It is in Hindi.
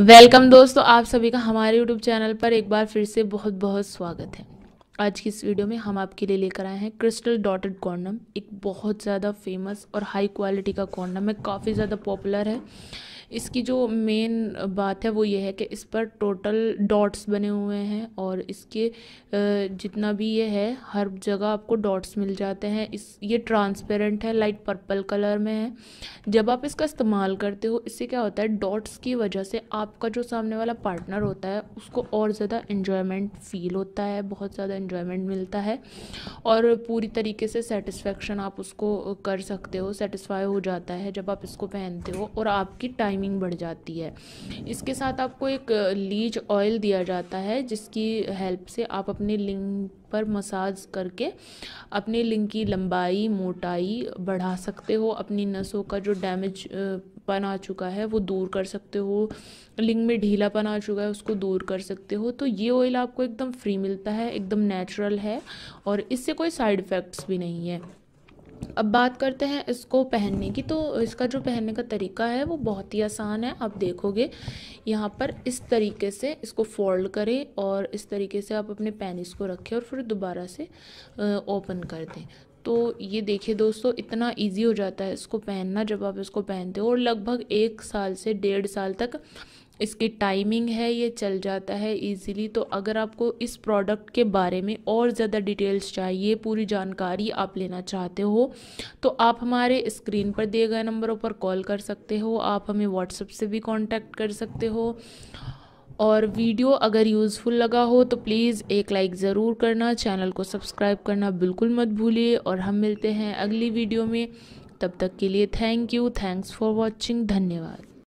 वेलकम दोस्तों आप सभी का हमारे यूट्यूब चैनल पर एक बार फिर से बहुत बहुत स्वागत है आज की इस वीडियो में हम आपके लिए लेकर आए हैं क्रिस्टल डॉटेड कॉर्नम एक बहुत ज़्यादा फेमस और हाई क्वालिटी का कॉर्नम है काफ़ी ज़्यादा पॉपुलर है इसकी जो मेन बात है वो ये है कि इस पर टोटल डॉट्स बने हुए हैं और इसके जितना भी ये है हर जगह आपको डॉट्स मिल जाते हैं इस ये ट्रांसपेरेंट है लाइट पर्पल कलर में है जब आप इसका इस्तेमाल करते हो इससे क्या होता है डॉट्स की वजह से आपका जो सामने वाला पार्टनर होता है उसको और ज़्यादा इन्जॉयमेंट फील होता है बहुत ज़्यादा इन्जॉयमेंट मिलता है और पूरी तरीके से सेटिस्फेक्शन आप उसको कर सकते हो सेटिस्फाई हो जाता है जब आप इसको पहनते हो और आपकी टाइम टाइमिंग बढ़ जाती है इसके साथ आपको एक लीच ऑयल दिया जाता है जिसकी हेल्प से आप अपने लिंग पर मसाज करके अपने लिंग की लंबाई मोटाई बढ़ा सकते हो अपनी नसों का जो डैमेज पन आ चुका है वो दूर कर सकते हो लिंग में ढीलापन आ चुका है उसको दूर कर सकते हो तो ये ऑयल आपको एकदम फ्री मिलता है एकदम नेचुरल है और इससे कोई साइड इफ़ेक्ट्स भी नहीं है अब बात करते हैं इसको पहनने की तो इसका जो पहनने का तरीका है वो बहुत ही आसान है आप देखोगे यहाँ पर इस तरीके से इसको फोल्ड करें और इस तरीके से आप अपने पैन को रखें और फिर दोबारा से ओपन कर दें तो ये देखिए दोस्तों इतना इजी हो जाता है इसको पहनना जब आप इसको पहनते हो और लगभग एक साल से डेढ़ साल तक इसकी टाइमिंग है ये चल जाता है ईज़िली तो अगर आपको इस प्रोडक्ट के बारे में और ज़्यादा डिटेल्स चाहिए पूरी जानकारी आप लेना चाहते हो तो आप हमारे स्क्रीन पर दिए गए नंबरों पर कॉल कर सकते हो आप हमें व्हाट्सएप से भी कॉन्टैक्ट कर सकते हो और वीडियो अगर यूज़फुल लगा हो तो प्लीज़ एक लाइक ज़रूर करना चैनल को सब्सक्राइब करना बिल्कुल मत भूलिए और हम मिलते हैं अगली वीडियो में तब तक के लिए thank you thanks for watching धन्यवाद